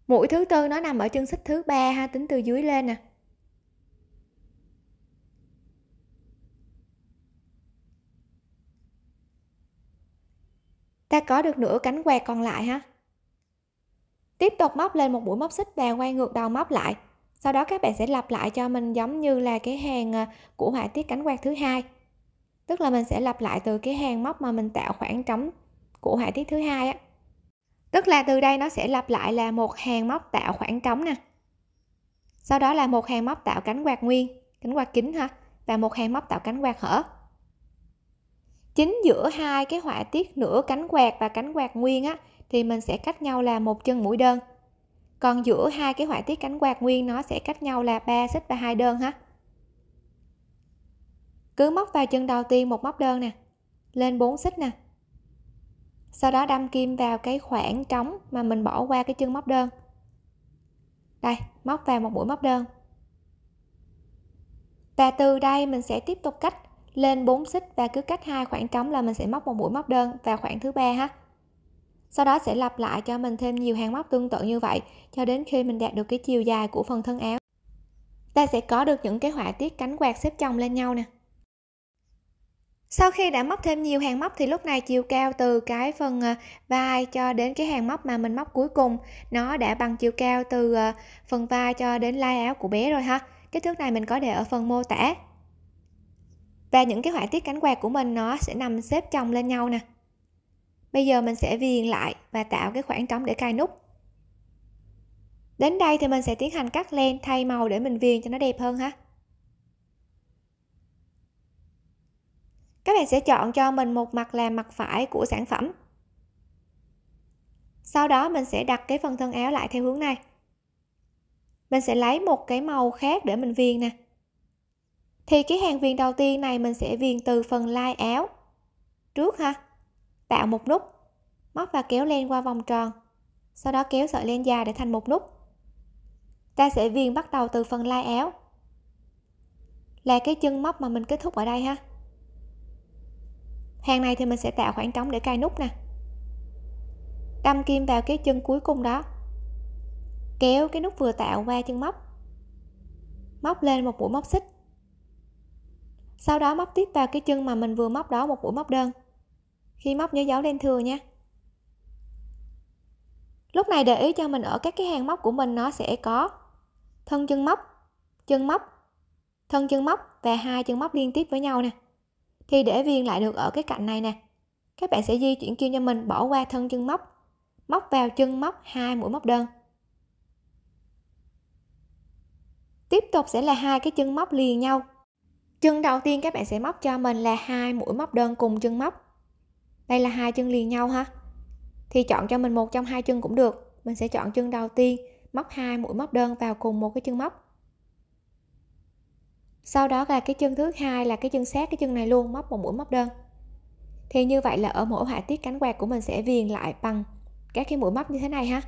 mũi thứ tư nó nằm ở chân xích thứ ba ha tính từ dưới lên nè ta có được nửa cánh quạt còn lại ha tiếp tục móc lên một mũi móc xích và quay ngược đầu móc lại sau đó các bạn sẽ lặp lại cho mình giống như là cái hàng à, của họa tiết cánh quạt thứ hai tức là mình sẽ lặp lại từ cái hàng móc mà mình tạo khoảng trống của họa tiết thứ hai á tức là từ đây nó sẽ lặp lại là một hàng móc tạo khoảng trống nè sau đó là một hàng móc tạo cánh quạt nguyên cánh quạt kính ha và một hàng móc tạo cánh quạt hở chính giữa hai cái họa tiết nửa cánh quạt và cánh quạt nguyên á thì mình sẽ cách nhau là một chân mũi đơn còn giữa hai cái họa tiết cánh quạt nguyên nó sẽ cách nhau là ba xích và hai đơn ha cứ móc vào chân đầu tiên một móc đơn nè lên 4 xích nè sau đó đâm kim vào cái khoảng trống mà mình bỏ qua cái chân móc đơn đây móc vào một mũi móc đơn và từ đây mình sẽ tiếp tục cách lên 4 xích và cứ cách hai khoảng trống là mình sẽ móc một mũi móc đơn vào khoảng thứ ba ha sau đó sẽ lặp lại cho mình thêm nhiều hàng móc tương tự như vậy cho đến khi mình đạt được cái chiều dài của phần thân áo ta sẽ có được những cái họa tiết cánh quạt xếp chồng lên nhau nè sau khi đã móc thêm nhiều hàng móc thì lúc này chiều cao từ cái phần ờ, vai cho đến cái hàng móc mà mình móc cuối cùng nó đã bằng chiều cao từ ờ, phần vai cho đến lai áo của bé rồi ha kích thước này mình có để ở phần mô tả và những cái họa tiết cánh quạt của mình nó sẽ nằm xếp chồng lên nhau nè bây giờ mình sẽ viền lại và tạo cái khoảng trống để cài nút đến đây thì mình sẽ tiến hành cắt len thay màu để mình viền cho nó đẹp hơn ha các bạn sẽ chọn cho mình một mặt là mặt phải của sản phẩm sau đó mình sẽ đặt cái phần thân áo lại theo hướng này mình sẽ lấy một cái màu khác để mình viền nè thì cái hàng viền đầu tiên này mình sẽ viền từ phần lai áo trước ha tạo một nút móc và kéo len qua vòng tròn sau đó kéo sợi len dài để thành một nút ta sẽ viền bắt đầu từ phần lai áo là cái chân móc mà mình kết thúc ở đây ha hàng này thì mình sẽ tạo khoảng trống để cài nút nè đâm kim vào cái chân cuối cùng đó kéo cái nút vừa tạo qua chân móc móc lên một mũi móc xích sau đó móc tiếp vào cái chân mà mình vừa móc đó một mũi móc đơn khi móc nhớ dấu lên thừa nha lúc này để ý cho mình ở các cái hàng móc của mình nó sẽ có thân chân móc chân móc thân chân móc và hai chân móc liên tiếp với nhau nè thì để viên lại được ở cái cạnh này nè các bạn sẽ di chuyển kim cho mình bỏ qua thân chân móc móc vào chân móc hai mũi móc đơn tiếp tục sẽ là hai cái chân móc liền nhau chân đầu tiên các bạn sẽ móc cho mình là hai mũi móc đơn cùng chân móc đây là hai chân liền nhau ha thì chọn cho mình một trong hai chân cũng được mình sẽ chọn chân đầu tiên móc hai mũi móc đơn vào cùng một cái chân móc sau đó là cái chân thứ hai là cái chân sát cái chân này luôn móc một mũi móc đơn thì như vậy là ở mỗi họa tiết cánh quạt của mình sẽ viền lại bằng các cái mũi móc như thế này ha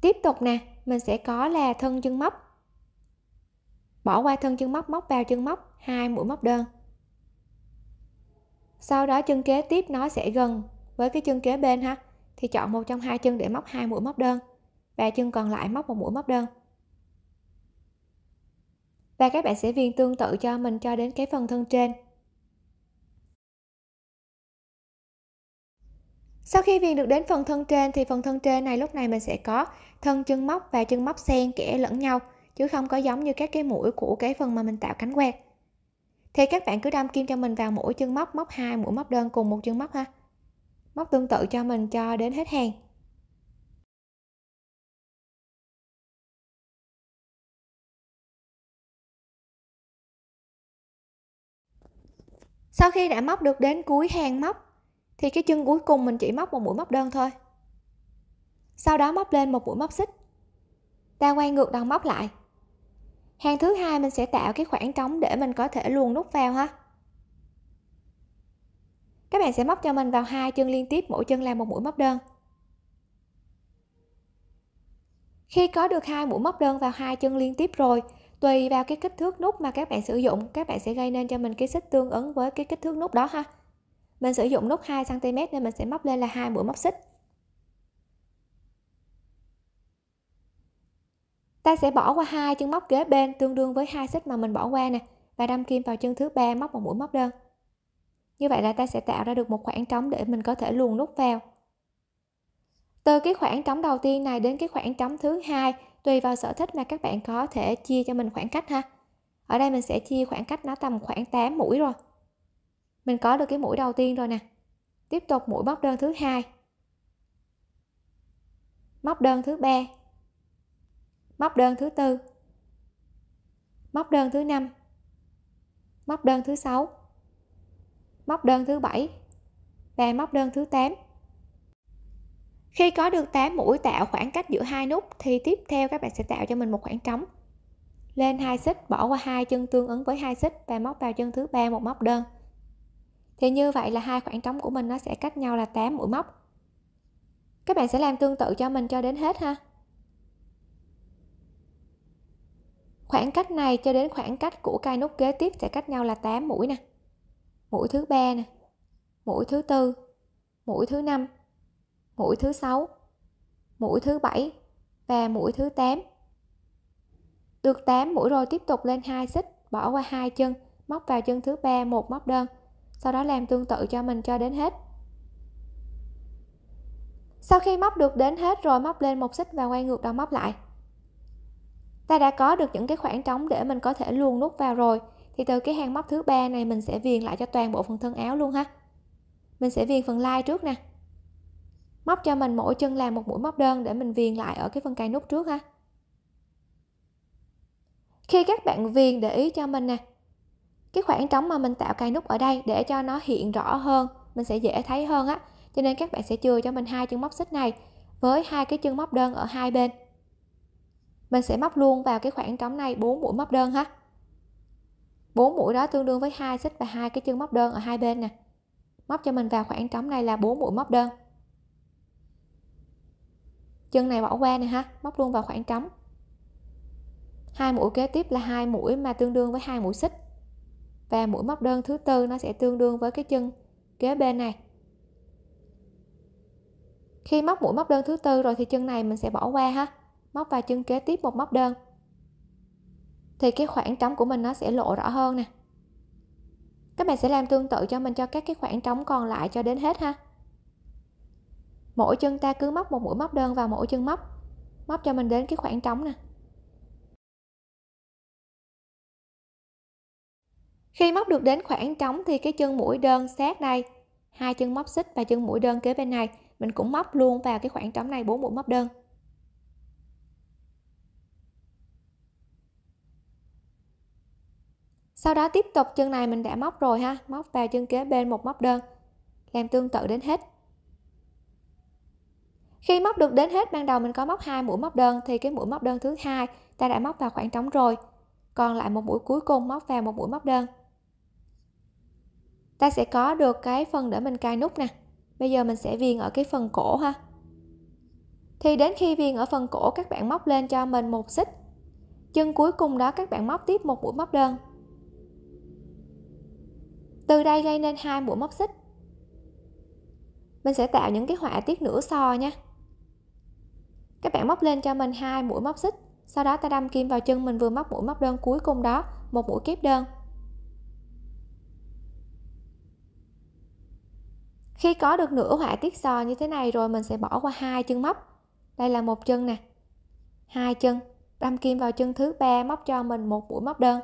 tiếp tục nè mình sẽ có là thân chân móc bỏ qua thân chân móc móc vào chân móc hai mũi móc đơn sau đó chân kế tiếp nó sẽ gần với cái chân kế bên ha thì chọn một trong hai chân để móc hai mũi móc đơn và chân còn lại móc một mũi móc đơn và các bạn sẽ viên tương tự cho mình cho đến cái phần thân trên. Sau khi viền được đến phần thân trên thì phần thân trên này lúc này mình sẽ có thân chân móc và chân móc xen kẽ lẫn nhau chứ không có giống như các cái mũi của cái phần mà mình tạo cánh quạt. Thì các bạn cứ đâm kim cho mình vào mũi chân móc móc hai mũi móc đơn cùng một chân móc ha. Móc tương tự cho mình cho đến hết hàng. sau khi đã móc được đến cuối hàng móc thì cái chân cuối cùng mình chỉ móc một mũi móc đơn thôi sau đó móc lên một mũi móc xích ta quay ngược đầu móc lại hàng thứ hai mình sẽ tạo cái khoảng trống để mình có thể luồn nút vào ha các bạn sẽ móc cho mình vào hai chân liên tiếp mỗi chân là một mũi móc đơn khi có được hai mũi móc đơn vào hai chân liên tiếp rồi tùy vào cái kích thước nút mà các bạn sử dụng các bạn sẽ gây nên cho mình cái xích tương ứng với cái kích thước nút đó ha mình sử dụng nút 2 cm nên mình sẽ móc lên là hai mũi móc xích ta sẽ bỏ qua hai chân móc kế bên tương đương với hai xích mà mình bỏ qua nè và đâm kim vào chân thứ ba móc một mũi móc đơn như vậy là ta sẽ tạo ra được một khoảng trống để mình có thể luồn nút vào từ cái khoảng trống đầu tiên này đến cái khoảng trống thứ hai tùy vào sở thích mà các bạn có thể chia cho mình khoảng cách ha ở đây mình sẽ chia khoảng cách nó tầm khoảng 8 mũi rồi mình có được cái mũi đầu tiên rồi nè tiếp tục mũi móc đơn thứ hai móc đơn thứ ba móc đơn thứ tư móc đơn thứ năm móc đơn thứ sáu móc đơn thứ bảy và móc đơn thứ 8 khi có được 8 mũi tạo khoảng cách giữa hai nút thì tiếp theo các bạn sẽ tạo cho mình một khoảng trống. Lên hai xích, bỏ qua hai chân tương ứng với hai xích và móc vào chân thứ ba một móc đơn. Thì như vậy là hai khoảng trống của mình nó sẽ cách nhau là 8 mũi móc. Các bạn sẽ làm tương tự cho mình cho đến hết ha. Khoảng cách này cho đến khoảng cách của cây nút kế tiếp sẽ cách nhau là 8 mũi nè. Mũi thứ ba nè, mũi thứ tư, mũi thứ năm mũi thứ sáu, mũi thứ bảy và mũi thứ 8. Được 8 mũi rồi tiếp tục lên hai xích, bỏ qua hai chân, móc vào chân thứ ba một móc đơn. Sau đó làm tương tự cho mình cho đến hết. Sau khi móc được đến hết rồi móc lên một xích và quay ngược đầu móc lại. Ta đã có được những cái khoảng trống để mình có thể luôn nút vào rồi thì từ cái hàng móc thứ ba này mình sẽ viền lại cho toàn bộ phần thân áo luôn ha. Mình sẽ viền phần lai trước nè móc cho mình mỗi chân làm một mũi móc đơn để mình viền lại ở cái phần cây nút trước ha khi các bạn viền để ý cho mình nè cái khoảng trống mà mình tạo cây nút ở đây để cho nó hiện rõ hơn mình sẽ dễ thấy hơn á cho nên các bạn sẽ chừa cho mình hai chân móc xích này với hai cái chân móc đơn ở hai bên mình sẽ móc luôn vào cái khoảng trống này bốn mũi móc đơn ha bốn mũi đó tương đương với hai xích và hai cái chân móc đơn ở hai bên nè móc cho mình vào khoảng trống này là bốn mũi móc đơn chân này bỏ qua này ha móc luôn vào khoảng trống hai mũi kế tiếp là hai mũi mà tương đương với hai mũi xích và mũi móc đơn thứ tư nó sẽ tương đương với cái chân kế bên này khi móc mũi móc đơn thứ tư rồi thì chân này mình sẽ bỏ qua ha móc vào chân kế tiếp một móc đơn thì cái khoảng trống của mình nó sẽ lộ rõ hơn nè các bạn sẽ làm tương tự cho mình cho các cái khoảng trống còn lại cho đến hết ha mỗi chân ta cứ móc một mũi móc đơn vào mỗi chân móc móc cho mình đến cái khoảng trống nè khi móc được đến khoảng trống thì cái chân mũi đơn sát đây hai chân móc xích và chân mũi đơn kế bên này mình cũng móc luôn vào cái khoảng trống này bốn mũi móc đơn sau đó tiếp tục chân này mình đã móc rồi ha móc vào chân kế bên một móc đơn làm tương tự đến hết khi móc được đến hết ban đầu mình có móc hai mũi móc đơn thì cái mũi móc đơn thứ hai ta đã móc vào khoảng trống rồi còn lại một mũi cuối cùng móc vào một mũi móc đơn ta sẽ có được cái phần để mình cài nút nè bây giờ mình sẽ viền ở cái phần cổ ha thì đến khi viền ở phần cổ các bạn móc lên cho mình một xích chân cuối cùng đó các bạn móc tiếp một mũi móc đơn từ đây gây nên hai mũi móc xích mình sẽ tạo những cái họa tiết nửa sò nha các bạn móc lên cho mình hai mũi móc xích sau đó ta đâm kim vào chân mình vừa móc mũi móc đơn cuối cùng đó một mũi kép đơn khi có được nửa họa tiết sò như thế này rồi mình sẽ bỏ qua hai chân móc đây là một chân nè hai chân đâm kim vào chân thứ ba móc cho mình một mũi móc đơn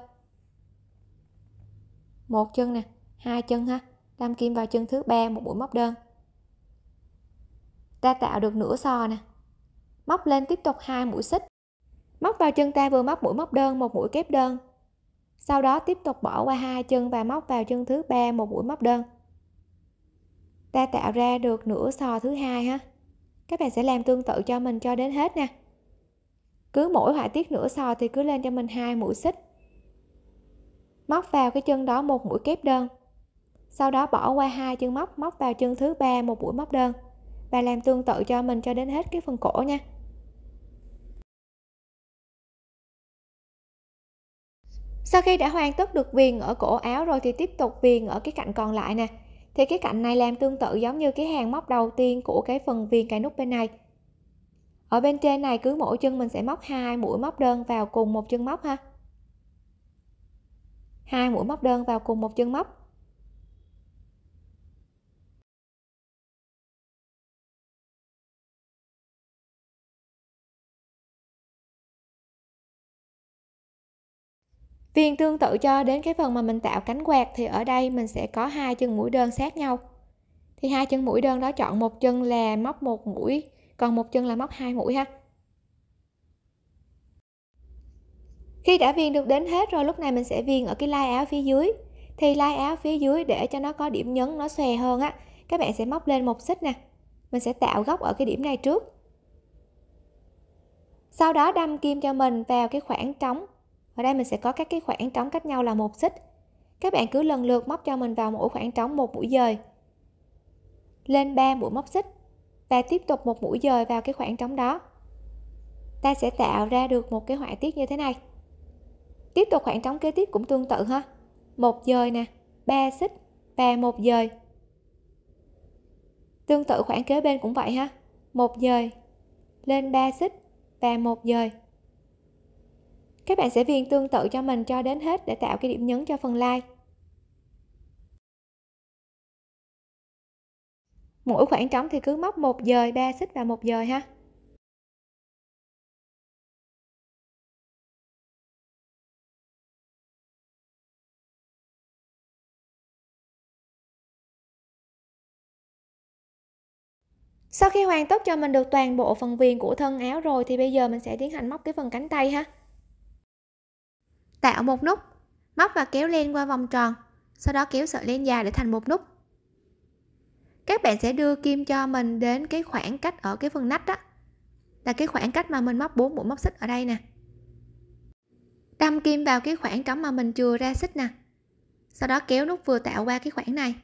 một chân nè hai chân ha đâm kim vào chân thứ ba một mũi móc đơn ta tạo được nửa sò nè móc lên tiếp tục hai mũi xích móc vào chân ta vừa móc mũi móc đơn một mũi kép đơn sau đó tiếp tục bỏ qua hai chân và móc vào chân thứ ba một mũi móc đơn ta tạo ra được nửa sò thứ hai ha các bạn sẽ làm tương tự cho mình cho đến hết nè cứ mỗi họa tiết nửa sò thì cứ lên cho mình hai mũi xích móc vào cái chân đó một mũi kép đơn sau đó bỏ qua hai chân móc móc vào chân thứ ba một mũi móc đơn và làm tương tự cho mình cho đến hết cái phần cổ nha sau khi đã hoàn tất được viền ở cổ áo rồi thì tiếp tục viền ở cái cạnh còn lại nè thì cái cạnh này làm tương tự giống như cái hàng móc đầu tiên của cái phần viền cài nút bên này ở bên trên này cứ mỗi chân mình sẽ móc hai mũi móc đơn vào cùng một chân móc ha hai mũi móc đơn vào cùng một chân móc Viền tương tự cho đến cái phần mà mình tạo cánh quạt thì ở đây mình sẽ có hai chân mũi đơn sát nhau. Thì hai chân mũi đơn đó chọn một chân là móc một mũi, còn một chân là móc hai mũi ha. Khi đã viền được đến hết rồi lúc này mình sẽ viền ở cái lai áo phía dưới. Thì lai áo phía dưới để cho nó có điểm nhấn nó xòe hơn á, các bạn sẽ móc lên một xích nè. Mình sẽ tạo góc ở cái điểm này trước. Sau đó đâm kim cho mình vào cái khoảng trống ở đây mình sẽ có các cái khoảng trống cách nhau là một xích các bạn cứ lần lượt móc cho mình vào mỗi khoảng trống một mũi dời lên 3 mũi móc xích và tiếp tục một mũi dời vào cái khoảng trống đó ta sẽ tạo ra được một cái họa tiết như thế này tiếp tục khoảng trống kế tiếp cũng tương tự ha một dời nè 3 xích và một dời tương tự khoảng kế bên cũng vậy ha một dời lên 3 xích và một dời các bạn sẽ viền tương tự cho mình cho đến hết để tạo cái điểm nhấn cho phần like. Mỗi khoảng trống thì cứ móc một dời, ba xích và một dời ha. Sau khi hoàn tất cho mình được toàn bộ phần viền của thân áo rồi thì bây giờ mình sẽ tiến hành móc cái phần cánh tay ha tạo một nút móc và kéo len qua vòng tròn sau đó kéo sợi len dài để thành một nút các bạn sẽ đưa kim cho mình đến cái khoảng cách ở cái phần nách đó là cái khoảng cách mà mình móc bốn mũi móc xích ở đây nè đâm kim vào cái khoảng trống mà mình chừa ra xích nè sau đó kéo nút vừa tạo qua cái khoảng này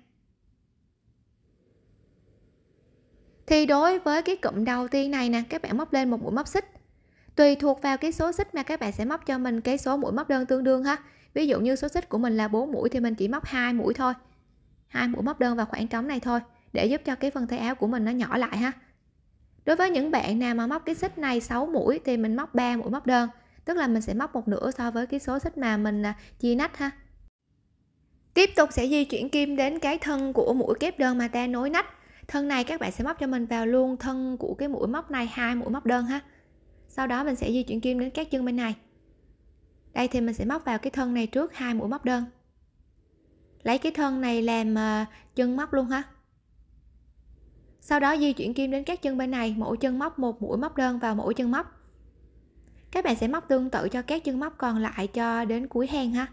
thì đối với cái cụm đầu tiên này nè các bạn móc lên một mũi móc xích tùy thuộc vào cái số xích mà các bạn sẽ móc cho mình cái số mũi móc đơn tương đương ha ví dụ như số xích của mình là 4 mũi thì mình chỉ móc hai mũi thôi hai mũi móc đơn vào khoảng trống này thôi để giúp cho cái phần tay áo của mình nó nhỏ lại ha đối với những bạn nào mà móc cái xích này 6 mũi thì mình móc 3 mũi móc đơn tức là mình sẽ móc một nửa so với cái số xích mà mình à, chia nách ha tiếp tục sẽ di chuyển kim đến cái thân của mũi kép đơn mà ta nối nách thân này các bạn sẽ móc cho mình vào luôn thân của cái mũi móc này hai mũi móc đơn ha sau đó mình sẽ di chuyển kim đến các chân bên này đây thì mình sẽ móc vào cái thân này trước hai mũi móc đơn lấy cái thân này làm ờ, chân móc luôn ha sau đó di chuyển kim đến các chân bên này mỗi chân móc một mũi móc đơn vào mỗi chân móc các bạn sẽ móc tương tự cho các chân móc còn lại cho đến cuối hàng ha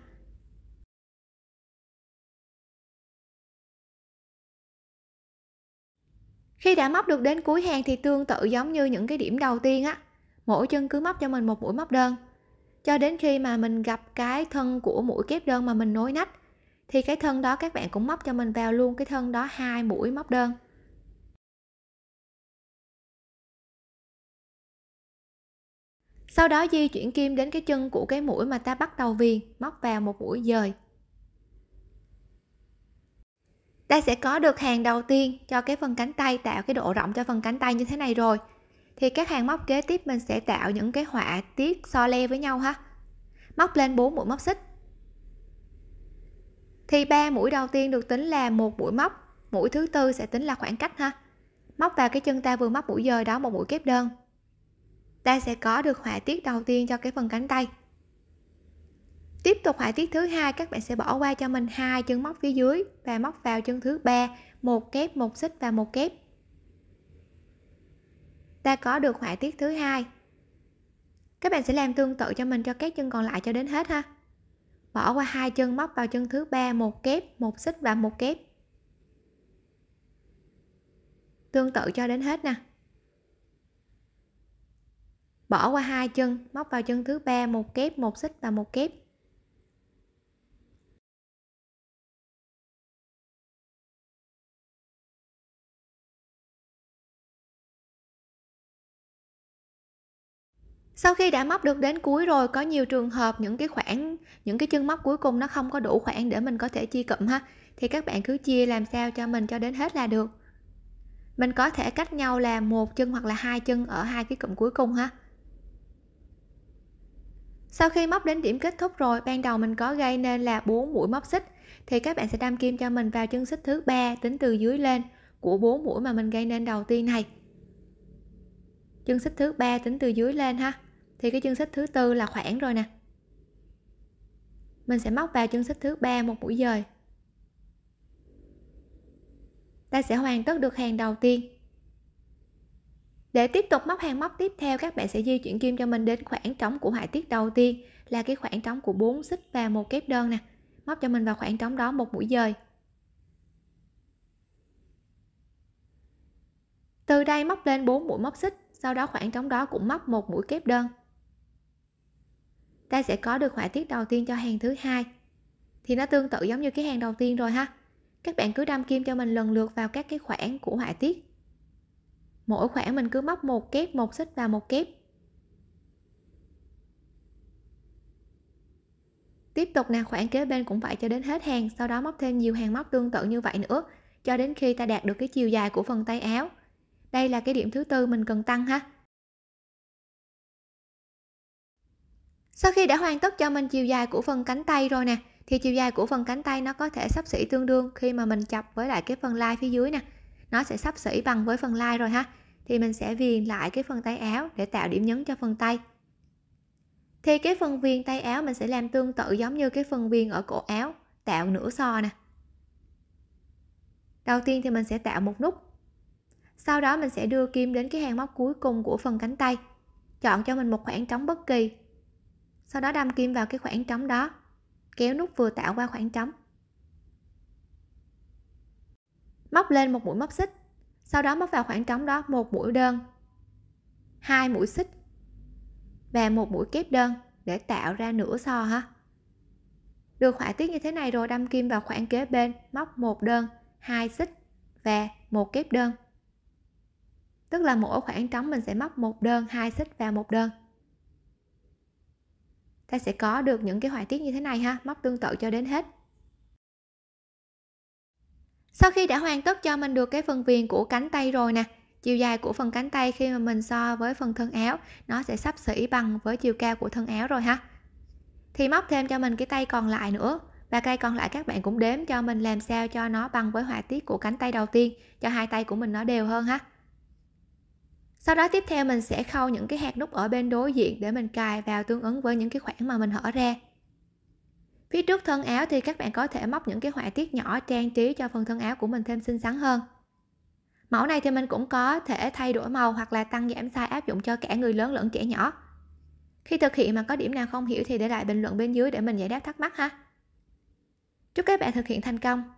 khi đã móc được đến cuối hàng thì tương tự giống như những cái điểm đầu tiên á mỗi chân cứ móc cho mình một mũi móc đơn cho đến khi mà mình gặp cái thân của mũi kép đơn mà mình nối nách thì cái thân đó các bạn cũng móc cho mình vào luôn cái thân đó hai mũi móc đơn sau đó di chuyển kim đến cái chân của cái mũi mà ta bắt đầu viền móc vào một mũi dời ta sẽ có được hàng đầu tiên cho cái phần cánh tay tạo cái độ rộng cho phần cánh tay như thế này rồi thì các hàng móc kế tiếp mình sẽ tạo những cái họa tiết so le với nhau ha móc lên 4 mũi móc xích thì ba mũi đầu tiên được tính là một mũi móc mũi thứ tư sẽ tính là khoảng cách ha móc vào cái chân ta vừa móc mũi dời đó một mũi kép đơn ta sẽ có được họa tiết đầu tiên cho cái phần cánh tay tiếp tục họa tiết thứ hai các bạn sẽ bỏ qua cho mình hai chân móc phía dưới và móc vào chân thứ ba một kép một xích và một kép ta có được họa tiết thứ hai các bạn sẽ làm tương tự cho mình cho các chân còn lại cho đến hết ha bỏ qua hai chân móc vào chân thứ ba một kép một xích và một kép tương tự cho đến hết nè bỏ qua hai chân móc vào chân thứ ba một kép một xích và một kép sau khi đã móc được đến cuối rồi có nhiều trường hợp những cái khoảng những cái chân móc cuối cùng nó không có đủ khoảng để mình có thể chia cụm ha thì các bạn cứ chia làm sao cho mình cho đến hết là được mình có thể cách nhau là một chân hoặc là hai chân ở hai cái cụm cuối cùng ha sau khi móc đến điểm kết thúc rồi ban đầu mình có gây nên là bốn mũi móc xích thì các bạn sẽ đâm kim cho mình vào chân xích thứ ba tính từ dưới lên của bốn mũi mà mình gây nên đầu tiên này chân xích thứ ba tính từ dưới lên ha thì cái chân xích thứ tư là khoảng rồi nè mình sẽ móc vào chân xích thứ ba một mũi dời ta sẽ hoàn tất được hàng đầu tiên để tiếp tục móc hàng móc tiếp theo các bạn sẽ di chuyển kim cho mình đến khoảng trống của họa tiết đầu tiên là cái khoảng trống của 4 xích và một kép đơn nè móc cho mình vào khoảng trống đó một mũi dời từ đây móc lên 4 mũi móc xích sau đó khoảng trống đó cũng móc một mũi kép đơn ta sẽ có được họa tiết đầu tiên cho hàng thứ hai thì nó tương tự giống như cái hàng đầu tiên rồi ha các bạn cứ đâm kim cho mình lần lượt vào các cái khoảng của họa tiết mỗi khoảng mình cứ móc một kép một xích và một kép tiếp tục nè, khoảng kế bên cũng vậy cho đến hết hàng sau đó móc thêm nhiều hàng móc tương tự như vậy nữa cho đến khi ta đạt được cái chiều dài của phần tay áo đây là cái điểm thứ tư mình cần tăng ha sau khi đã hoàn tất cho mình chiều dài của phần cánh tay rồi nè thì chiều dài của phần cánh tay nó có thể sắp xỉ tương đương khi mà mình chọc với lại cái phần lai phía dưới nè nó sẽ sắp xỉ bằng với phần lai rồi ha thì mình sẽ viền lại cái phần tay áo để tạo điểm nhấn cho phần tay thì cái phần viền tay áo mình sẽ làm tương tự giống như cái phần viền ở cổ áo tạo nửa so nè đầu tiên thì mình sẽ tạo một nút sau đó mình sẽ đưa kim đến cái hàng móc cuối cùng của phần cánh tay chọn cho mình một khoảng trống bất kỳ sau đó đâm kim vào cái khoảng trống đó kéo nút vừa tạo qua khoảng trống móc lên một mũi móc xích sau đó móc vào khoảng trống đó một mũi đơn hai mũi xích và một mũi kép đơn để tạo ra nửa so ha được họa tiết như thế này rồi đâm kim vào khoảng kế bên móc một đơn hai xích và một kép đơn tức là mỗi khoảng trống mình sẽ móc một đơn hai xích và một đơn ta sẽ có được những cái họa tiết như thế này ha móc tương tự cho đến hết sau khi đã hoàn tất cho mình được cái phần viền của cánh tay rồi nè chiều dài của phần cánh tay khi mà mình so với phần thân áo nó sẽ sắp xỉ bằng với chiều cao của thân áo rồi ha thì móc thêm cho mình cái tay còn lại nữa và cây còn lại các bạn cũng đếm cho mình làm sao cho nó bằng với họa tiết của cánh tay đầu tiên cho hai tay của mình nó đều hơn ha sau đó tiếp theo mình sẽ khâu những cái hạt nút ở bên đối diện để mình cài vào tương ứng với những cái khoảng mà mình hở ra phía trước thân áo thì các bạn có thể móc những cái họa tiết nhỏ trang trí cho phần thân áo của mình thêm xinh xắn hơn mẫu này thì mình cũng có thể thay đổi màu hoặc là tăng giảm size áp dụng cho cả người lớn lẫn trẻ nhỏ khi thực hiện mà có điểm nào không hiểu thì để lại bình luận bên dưới để mình giải đáp thắc mắc ha chúc các bạn thực hiện thành công